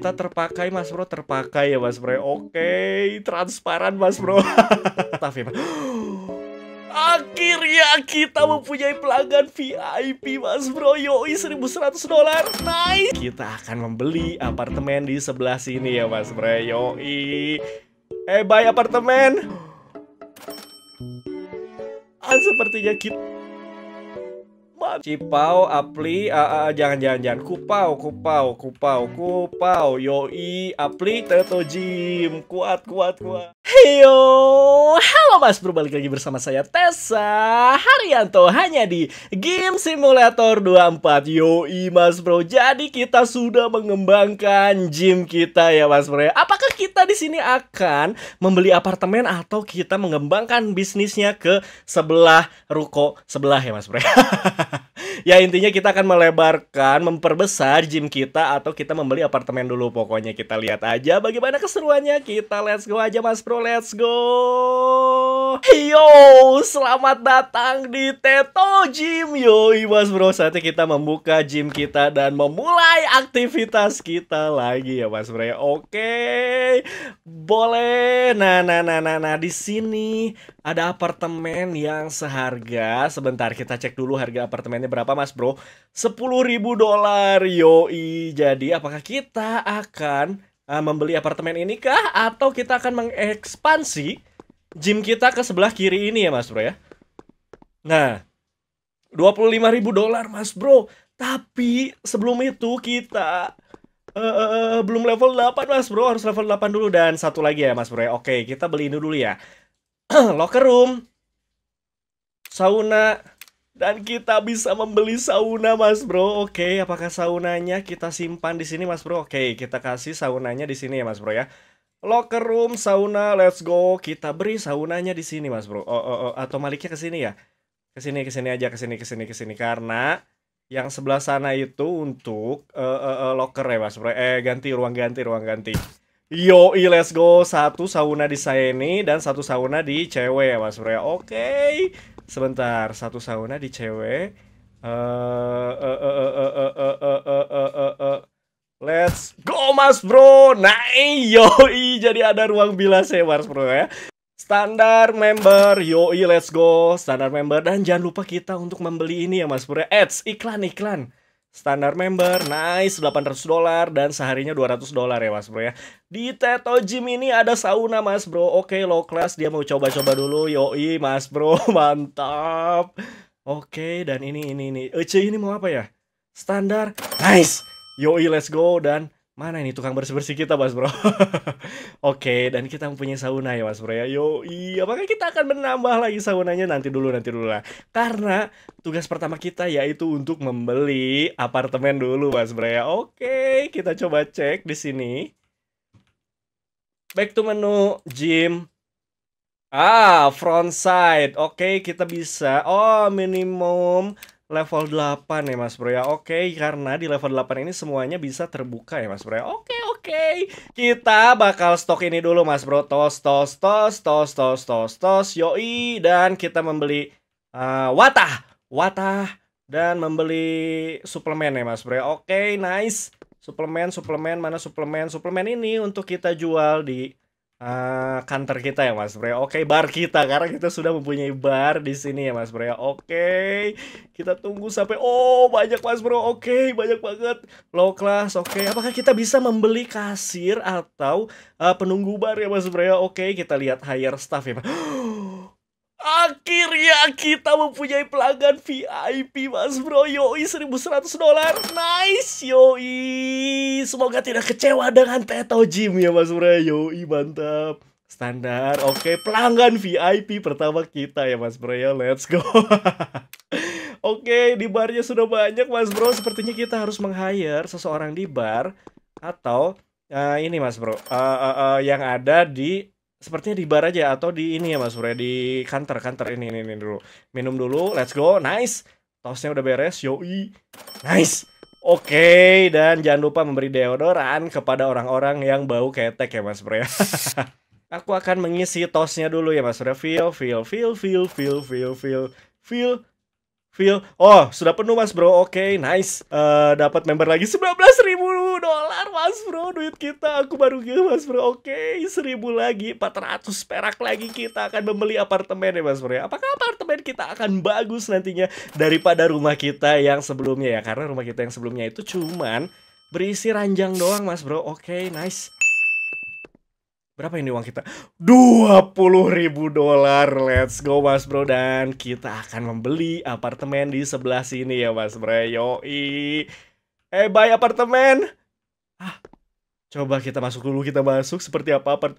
kita terpakai mas bro terpakai ya mas bro oke okay. transparan mas bro tapi ya, Akhirnya kita mempunyai pelanggan VIP mas bro Yoi 1100 dolar Nice Kita akan membeli apartemen di sebelah sini ya mas bro Yoi Eh bye apartemen ah, Sepertinya kita Cipau, Apli, jangan-jangan-jangan Kupau, Kupau, Kupau, Kupau Yoi, Apli, Tetojim Kuat, kuat, kuat Heyo, halo mas, Bro balik lagi bersama saya Tessa Haryanto hanya di Game Simulator 24 Yoi mas bro, jadi kita sudah mengembangkan gym kita ya mas bro ya. Apakah kita di sini akan membeli apartemen atau kita mengembangkan bisnisnya ke sebelah ruko sebelah ya mas bro ya? ya intinya kita akan melebarkan, memperbesar gym kita atau kita membeli apartemen dulu. Pokoknya kita lihat aja bagaimana keseruannya. Kita let's go aja Mas Bro, let's go. Yo, selamat datang di Teto Gym. Yo, Mas Bro, saatnya kita membuka gym kita dan memulai aktivitas kita lagi ya Mas Bro. Ya. Oke. Boleh. Nah, nah, nah, nah, nah di sini ada apartemen yang seharga. Sebentar kita cek dulu harga apartemennya berapa berapa mas bro? 10 ribu dolar yoi. Jadi apakah kita akan uh, membeli apartemen ini kah? Atau kita akan mengekspansi gym kita ke sebelah kiri ini ya mas bro ya? Nah, 25 ribu dolar mas bro. Tapi sebelum itu kita uh, belum level 8 mas bro. Harus level 8 dulu dan satu lagi ya mas bro ya. Oke kita beli ini dulu ya. Locker room. Sauna dan kita bisa membeli sauna mas bro Oke apakah saunanya kita simpan di sini mas bro Oke kita kasih saunanya di sini ya mas bro ya Locker room sauna let's go Kita beri saunanya di sini mas bro oh, oh, oh. Atau maliknya ke sini ya Ke sini ke sini aja ke sini ke sini ke sini Karena yang sebelah sana itu untuk uh, uh, uh, locker ya mas bro Eh ganti ruang ganti ruang ganti yo let's go. Satu sauna di saya ini dan satu sauna di cewek ya, Mas Bro. Ya. Oke. Okay sebentar satu sauna di cewek uh, uh, uh, uh, uh, uh, uh, uh, uh, eh uh. Let's go mas bro Nah yoi jadi ada ruang bila mas bro ya Standar member, yoi let's go Standar member dan jangan lupa kita untuk membeli ini ya mas bro Ads, iklan-iklan Standar member, nice, 800 dolar dan seharinya 200 dolar ya mas bro ya. Di Teto Gym ini ada sauna mas bro, oke low class dia mau coba-coba dulu, yoi mas bro, mantap. Oke, dan ini, ini, ini, Ece ini mau apa ya? Standar, nice, yoi let's go dan mana ini tukang bersih bersih kita mas bro oke okay, dan kita mempunyai sauna ya mas bro ya yo iya maka kita akan menambah lagi saunanya nanti dulu nanti dulu lah karena tugas pertama kita yaitu untuk membeli apartemen dulu mas bro ya oke okay, kita coba cek di sini back to menu gym Ah, front side. Oke, okay, kita bisa. Oh, minimum level 8 ya Mas Bro ya. Oke, okay, karena di level 8 ini semuanya bisa terbuka ya Mas Bro ya. Oke, okay, oke. Okay. Kita bakal stok ini dulu Mas Bro. Tos tos tos tos tos tos tos yoi dan kita membeli uh, watah, watah dan membeli suplemen ya Mas Bro. Ya. Oke, okay, nice. Suplemen, suplemen mana suplemen? Suplemen ini untuk kita jual di uh, kantor kita ya Mas Bro. Oke, bar kita karena kita sudah mempunyai bar di sini ya Mas Bro. Oke. Kita tunggu sampai oh banyak Mas Bro. Oke, banyak banget. Low class. Oke, apakah kita bisa membeli kasir atau uh, penunggu bar ya Mas Bro? Oke, kita lihat hire staff ya. Mas. Akhirnya kita mempunyai pelanggan VIP mas bro Yoi 1100 dolar Nice yoi Semoga tidak kecewa dengan Teto Gym ya mas bro Yoi mantap Standar oke okay. pelanggan VIP pertama kita ya mas bro ya Let's go Oke okay, di barnya sudah banyak mas bro Sepertinya kita harus meng-hire seseorang di bar Atau uh, ini mas bro uh, uh, uh, Yang ada di sepertinya di bar aja atau di ini ya Mas Surya di kantor kantor ini, ini ini dulu minum dulu let's go nice tosnya udah beres yoi nice Oke, okay, dan jangan lupa memberi deodoran kepada orang-orang yang bau ketek ya Mas Surya. Aku akan mengisi tosnya dulu ya Mas Surya. Feel, feel, feel, feel, feel, feel, feel, feel, Feel, oh sudah penuh mas bro, oke okay, nice uh, Dapat member lagi 19 ribu dolar mas bro Duit kita, aku baru gila mas bro Oke, okay, seribu lagi, 400 perak lagi Kita akan membeli apartemen ya mas bro ya Apakah apartemen kita akan bagus nantinya Daripada rumah kita yang sebelumnya ya Karena rumah kita yang sebelumnya itu cuman Berisi ranjang doang mas bro, oke okay, nice Berapa ini uang kita? 20 ribu dolar. Let's go Mas Bro dan kita akan membeli apartemen di sebelah sini ya Mas Bro. Yoi. Eh, buy apartemen. Ah. Coba kita masuk dulu, kita masuk seperti apa apart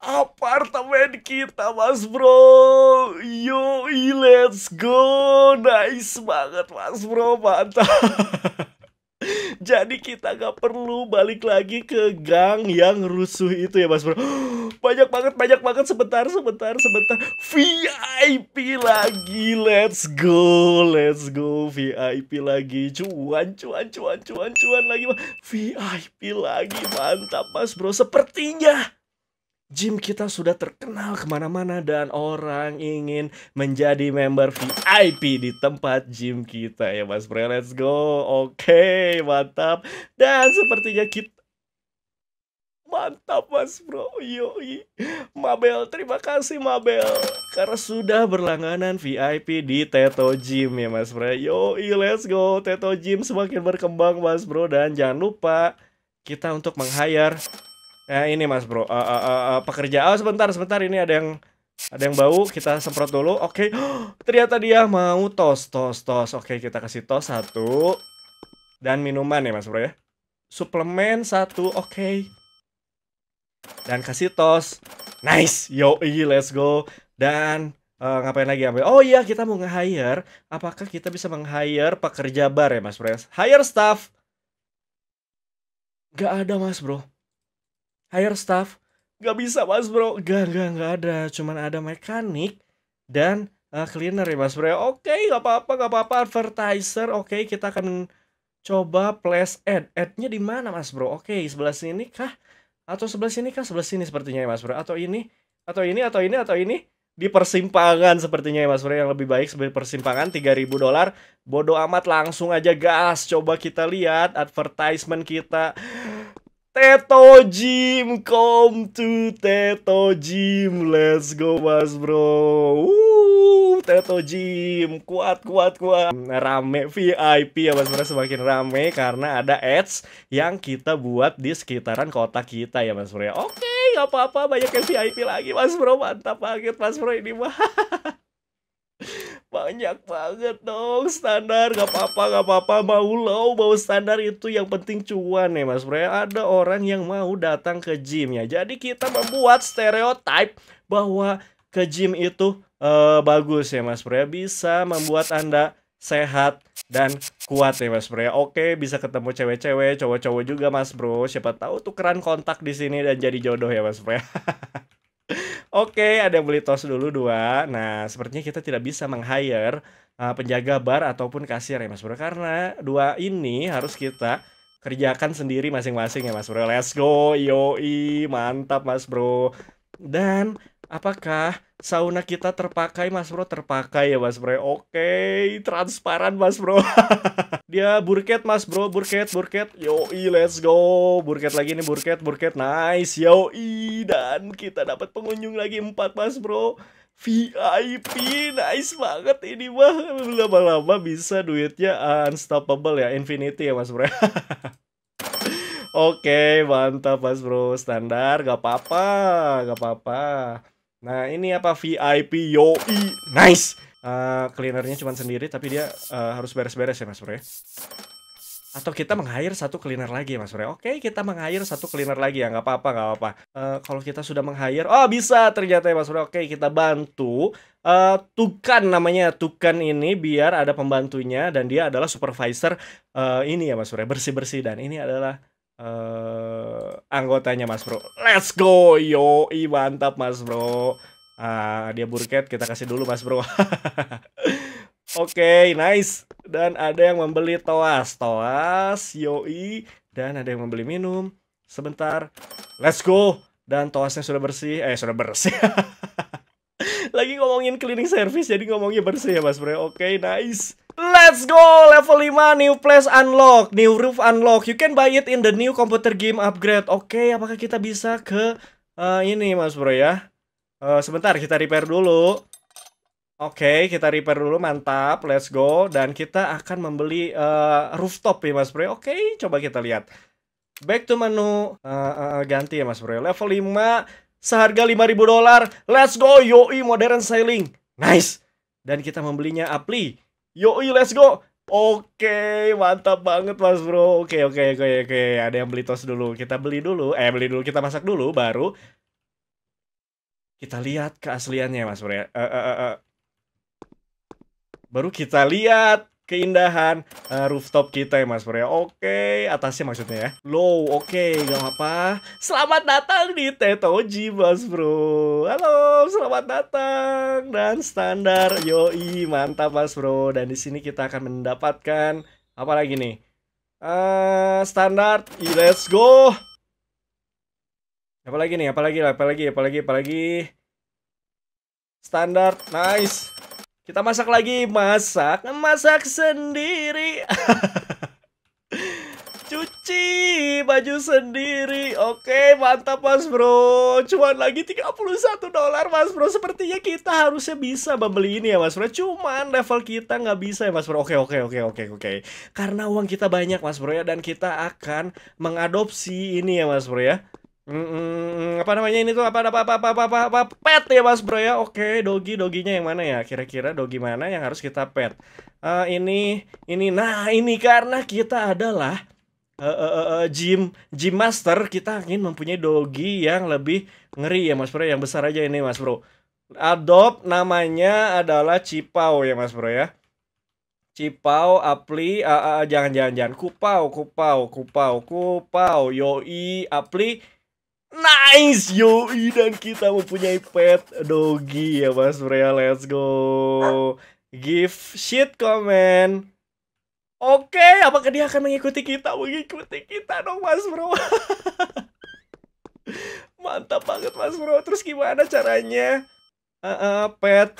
apartemen kita mas bro yoi let's go nice banget mas bro mantap jadi kita gak perlu balik lagi ke gang yang rusuh itu ya Mas Bro. Banyak banget, banyak banget. Sebentar, sebentar, sebentar. VIP lagi. Let's go, let's go. VIP lagi. Cuan, cuan, cuan, cuan, cuan lagi. VIP lagi. Mantap Mas Bro. Sepertinya gym kita sudah terkenal kemana-mana dan orang ingin menjadi member VIP di tempat gym kita ya mas Bro. let's go oke okay, mantap dan sepertinya kita Mantap mas bro Yoi Mabel terima kasih Mabel Karena sudah berlangganan VIP di Teto Gym ya mas bro Yoi let's go Teto Gym semakin berkembang mas bro Dan jangan lupa kita untuk meng Ya, ini Mas Bro. Uh, uh, uh, pekerja. Oh, sebentar, sebentar. Ini ada yang ada yang bau. Kita semprot dulu. Oke. Okay. Oh, ternyata dia mau tos, tos, tos. Oke, okay, kita kasih tos satu. Dan minuman ya, Mas Bro ya. Suplemen satu. Oke. Okay. Dan kasih tos. Nice. Yo, let's go. Dan uh, ngapain lagi ambil? Oh iya kita mau nge-hire. Apakah kita bisa meng-hire pekerja bar ya Mas Bro? Ya? Hire staff. Gak ada Mas Bro hire staff Gak bisa mas bro Gak, gak, gak ada cuman ada mekanik dan uh, cleaner ya mas bro oke okay, nggak apa-apa gak apa-apa advertiser oke okay, kita akan coba place ad adnya di mana mas bro oke okay, sebelah sini kah atau sebelah sini kah sebelah sini sepertinya ya mas bro atau ini atau ini atau ini atau ini di persimpangan sepertinya ya mas bro yang lebih baik sebagai persimpangan 3000 dolar bodoh amat langsung aja gas coba kita lihat advertisement kita Teto Gym, come to Teto Gym, let's go mas bro. Wuh, Teto Gym, kuat kuat kuat. Rame VIP ya mas bro semakin rame karena ada ads yang kita buat di sekitaran kota kita ya mas bro. Ya. Oke, okay, apa-apa banyak VIP lagi mas bro, mantap banget mas bro ini mah. banyak banget dong standar gak apa-apa gak apa-apa mau low mau standar itu yang penting cuan ya mas bro ada orang yang mau datang ke gym ya jadi kita membuat stereotype bahwa ke gym itu uh, bagus ya mas bro bisa membuat anda sehat dan kuat ya mas bro ya. Oke bisa ketemu cewek-cewek, cowok-cowok juga mas bro. Siapa tahu tukeran kontak di sini dan jadi jodoh ya mas bro. Oke, ada yang beli tos dulu dua. Nah, sepertinya kita tidak bisa meng-hire uh, penjaga bar ataupun kasir ya Mas Bro karena dua ini harus kita kerjakan sendiri masing-masing ya Mas Bro. Let's go, yoi, mantap Mas Bro. Dan apakah sauna kita terpakai mas bro terpakai ya mas bro ya. oke transparan mas bro dia burket mas bro burket burket yo i let's go burket lagi nih burket burket nice yo i dan kita dapat pengunjung lagi empat mas bro VIP nice banget ini mah lama-lama bisa duitnya unstoppable ya infinity ya mas bro Oke mantap mas bro standar gak apa-apa gak apa-apa Nah, ini apa VIP Yoi. Nice. Uh, cleanernya cuma sendiri tapi dia uh, harus beres-beres ya, Mas Bro ya. Atau kita meng satu cleaner lagi ya, Mas Bro. Ya? Oke, kita meng satu cleaner lagi ya, nggak apa-apa, nggak apa-apa. Uh, kalau kita sudah meng oh bisa ternyata ya, Mas Bro. Oke, kita bantu uh, Tukan namanya Tukan ini biar ada pembantunya dan dia adalah supervisor uh, ini ya Mas Bro, ya, bersih-bersih dan ini adalah uh, anggotanya Mas Bro. Let's go, yo, i mantap Mas Bro. Ah, dia burket kita kasih dulu Mas Bro. Oke, okay, nice. Dan ada yang membeli toas, toas, yo i dan ada yang membeli minum. Sebentar, let's go. Dan toasnya sudah bersih, eh sudah bersih. Lagi ngomongin cleaning service, jadi ngomongnya bersih ya Mas Bro. Oke, okay, nice. Let's go! Level 5 new place unlock, new roof unlock. You can buy it in the new computer game upgrade. Oke, okay, apakah kita bisa ke uh, ini Mas Bro ya? Uh, sebentar kita repair dulu. Oke, okay, kita repair dulu, mantap. Let's go dan kita akan membeli uh, rooftop ya Mas Bro. Oke, okay, coba kita lihat. Back to menu uh, uh, ganti ya Mas Bro. Level 5 seharga 5000 dolar. Let's go. Yoi modern sailing. Nice. Dan kita membelinya apply Yo, yo, let's go. Oke, okay, mantap banget Mas Bro. Oke, okay, oke, okay, oke, okay, oke. Okay. Ada yang beli tos dulu. Kita beli dulu. Eh, beli dulu. Kita masak dulu baru kita lihat keasliannya Mas Bro ya. Uh, uh, uh, uh. Baru kita lihat keindahan uh, rooftop kita ya Mas Bro ya. Oke, okay, atasnya maksudnya ya. Low, oke, okay, gak apa-apa. Selamat datang di Tetoji Mas Bro. Halo, selamat datang dan standar yoi mantap Mas Bro. Dan di sini kita akan mendapatkan apa lagi nih? Uh, standar, let's go. Apa lagi nih? Apa lagi? Apa lagi? Apa lagi? Apa lagi? Standar, nice. Kita masak lagi, masak, masak sendiri. Cuci baju sendiri. Oke, mantap Mas Bro. Cuman lagi 31 dolar Mas Bro. Sepertinya kita harusnya bisa membeli ini ya Mas Bro. Cuman level kita nggak bisa ya Mas Bro. Oke, oke, oke, oke, oke. Karena uang kita banyak Mas Bro ya dan kita akan mengadopsi ini ya Mas Bro ya. Mm, apa namanya ini tuh apa apa apa apa apa, apa, apa pet ya mas bro ya oke dogi doginya yang mana ya kira-kira dogi mana yang harus kita pet uh, ini ini nah ini karena kita adalah uh, uh, uh, gym gym master kita ingin mempunyai dogi yang lebih ngeri ya mas bro ya? yang besar aja ini mas bro Adop namanya adalah cipau ya mas bro ya Cipau, Apli, uh, uh, jangan jangan jangan Kupau, Kupau, Kupau, Kupau, Yoi, Apli, Nice, yoi dan kita mempunyai pet doggy ya Mas Brea. Let's go. Give shit comment. Oke, okay, apakah dia akan mengikuti kita? Mengikuti kita dong Mas Bro. Mantap banget Mas Bro. Terus gimana caranya? Uh, uh, pet.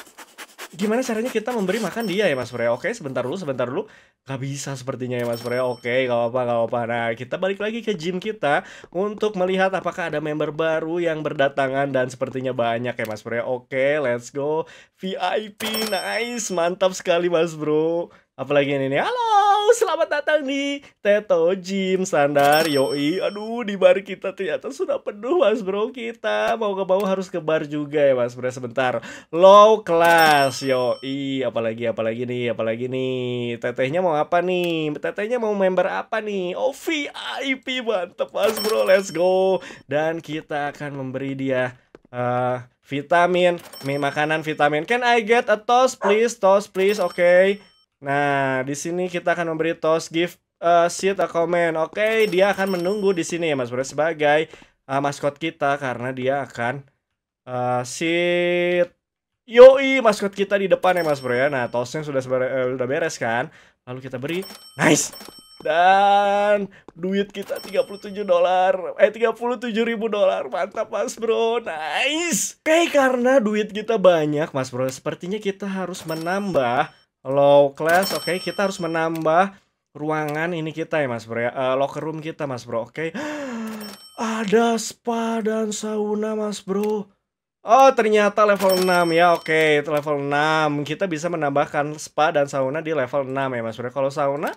Gimana caranya kita memberi makan dia ya Mas Bro? Oke, okay, sebentar dulu, sebentar dulu. Gak bisa sepertinya ya Mas bro ya Oke, gak apa-apa, gak apa-apa. Nah, kita balik lagi ke gym kita untuk melihat apakah ada member baru yang berdatangan dan sepertinya banyak ya Mas bro ya Oke, let's go. VIP, nice. Mantap sekali Mas Bro. Apalagi ini nih, halo, selamat datang di Teto Gym Standar Yoi. Aduh, di bar kita ternyata sudah penuh mas bro kita. Mau ke bawah harus ke bar juga ya mas bro sebentar. Low class Yoi. Apalagi, apalagi nih, apalagi nih. Tetehnya mau apa nih? Tetehnya mau member apa nih? Oh, VIP mantep mas bro, let's go. Dan kita akan memberi dia... Uh, vitamin, mie makanan vitamin. Can I get a toast please? Toast please, oke. Okay. Nah, di sini kita akan memberi toast gift uh, seat a comment. Oke, okay, dia akan menunggu di sini ya Mas Bro sebagai uh, maskot kita karena dia akan uh, eh, seat yoi maskot kita di depan ya Mas Bro ya. Nah, toastnya sudah uh, sudah beres kan? Lalu kita beri. Nice. Dan duit kita 37 dolar Eh 37 ribu dolar Mantap mas bro Nice Oke okay, karena duit kita banyak mas bro Sepertinya kita harus menambah low class. Oke, okay. kita harus menambah ruangan ini kita ya, Mas Bro ya. Uh, locker room kita, Mas Bro. Oke. Okay. Ada spa dan sauna, Mas Bro. Oh, ternyata level 6 ya. Oke, okay. level 6. Kita bisa menambahkan spa dan sauna di level 6 ya, Mas Bro. Kalau sauna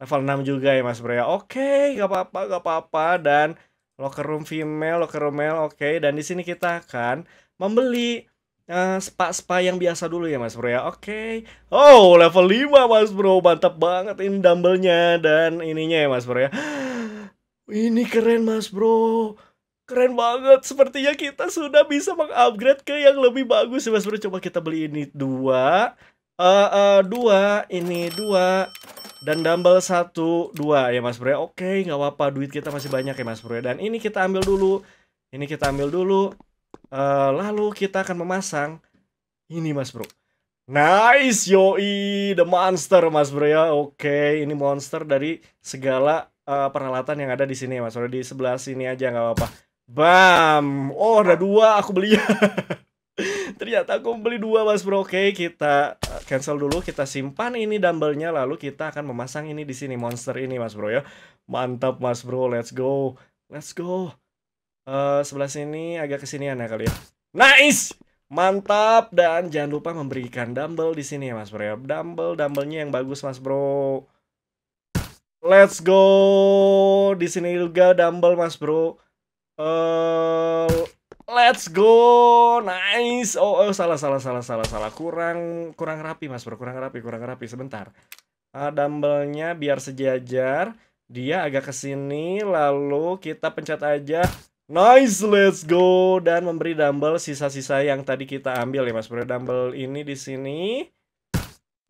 level 6 juga ya, Mas Bro ya. Oke, okay, gak apa-apa, gak apa-apa dan locker room female, locker room male. Oke, okay. dan di sini kita akan membeli Nah, spa-spa yang biasa dulu ya mas bro ya Oke okay. Oh level 5 mas bro Mantap banget ini dumbbellnya Dan ininya ya mas bro ya Ini keren mas bro Keren banget Sepertinya kita sudah bisa mengupgrade ke yang lebih bagus ya mas bro Coba kita beli ini dua uh, uh, Dua Ini dua dan dumbbell satu dua ya mas bro ya Oke okay, nggak apa-apa duit kita masih banyak ya mas bro ya Dan ini kita ambil dulu Ini kita ambil dulu Eh, lalu kita akan memasang ini mas bro nice yoi the monster mas bro ya oke okay, ini monster dari segala uh, peralatan yang ada di sini mas bro di sebelah sini aja nggak apa-apa bam oh ada dua aku beli ternyata aku beli dua mas bro oke okay, kita eh, cancel dulu kita simpan ini dumbbellnya lalu kita akan memasang ini di sini monster ini mas bro ya mantap mas bro let's go let's go uh, sebelah sini agak kesinian ya kali ya. Nice! Mantap dan jangan lupa memberikan dumbbell di sini ya Mas Bro ya. Dumbbell, dumbbellnya yang bagus Mas Bro. Let's go. Di sini juga dumbbell Mas Bro. Uh, let's go. Nice. Oh, oh, salah salah salah salah salah. Kurang kurang rapi Mas Bro, kurang rapi, kurang rapi sebentar. Uh, dumbbellnya biar sejajar. Dia agak kesini lalu kita pencet aja Nice, let's go dan memberi dumbbell sisa-sisa yang tadi kita ambil ya Mas Bro. Dumbbell ini di sini.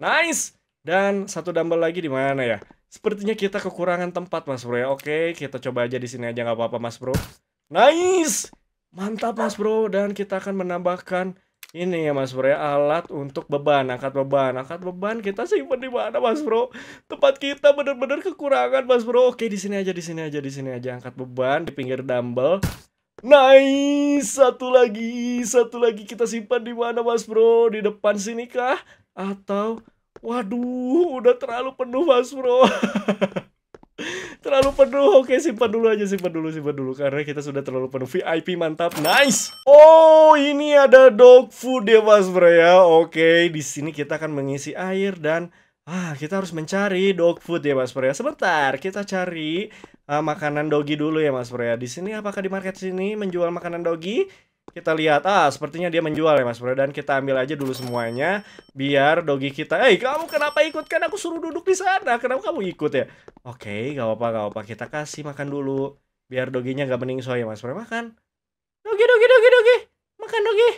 Nice. Dan satu dumbbell lagi di mana ya? Sepertinya kita kekurangan tempat Mas Bro ya. Oke, kita coba aja di sini aja nggak apa-apa Mas Bro. Nice. Mantap Mas Bro dan kita akan menambahkan ini ya Mas Bro ya alat untuk beban angkat beban angkat beban kita simpan di mana Mas Bro tempat kita bener-bener kekurangan Mas Bro oke di sini aja di sini aja di sini aja angkat beban di pinggir dumbbell Nice, satu lagi, satu lagi kita simpan di mana Mas Bro? Di depan sini kah? Atau waduh, udah terlalu penuh Mas Bro. terlalu penuh. Oke, simpan dulu aja, simpan dulu, simpan dulu karena kita sudah terlalu penuh. VIP mantap. Nice. Oh, ini ada dog food ya, Mas Bro ya. Oke, di sini kita akan mengisi air dan ah, kita harus mencari dog food ya, Mas Bro ya. Sebentar, kita cari uh, makanan dogi dulu ya, Mas Bro ya. Di sini apakah di market sini menjual makanan dogi? kita lihat ah sepertinya dia menjual ya mas bro dan kita ambil aja dulu semuanya biar dogi kita eh hey, kamu kenapa ikut kan aku suruh duduk di sana kenapa kamu ikut ya oke okay, gak apa-apa gak apa kita kasih makan dulu biar doginya gak bening soalnya mas bro makan dogi dogi dogi dogi makan dogi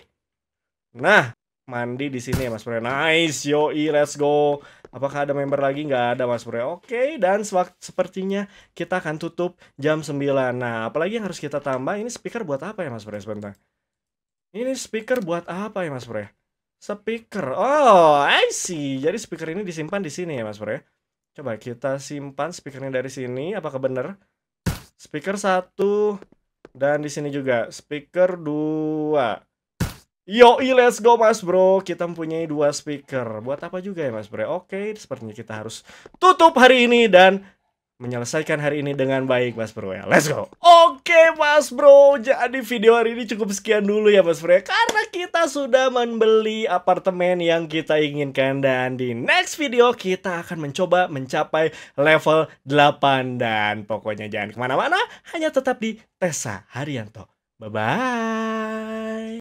nah mandi di sini ya mas bro nice yo let's go apakah ada member lagi nggak ada mas bro oke okay, dan sepertinya kita akan tutup jam 9 nah apalagi yang harus kita tambah ini speaker buat apa ya mas bro sebentar ini speaker buat apa ya Mas Bro Speaker. Oh, I see. Jadi speaker ini disimpan di sini ya Mas Bro Coba kita simpan speakernya dari sini. Apakah benar? Speaker satu dan di sini juga speaker dua. Yo, let's go mas bro Kita mempunyai dua speaker Buat apa juga ya mas bro Oke, sepertinya kita harus tutup hari ini Dan menyelesaikan hari ini dengan baik Mas Bro ya. Let's go. Oke Mas Bro, jadi video hari ini cukup sekian dulu ya Mas Bro ya. Karena kita sudah membeli apartemen yang kita inginkan dan di next video kita akan mencoba mencapai level 8 dan pokoknya jangan kemana-mana, hanya tetap di Tesa Haryanto. Bye-bye.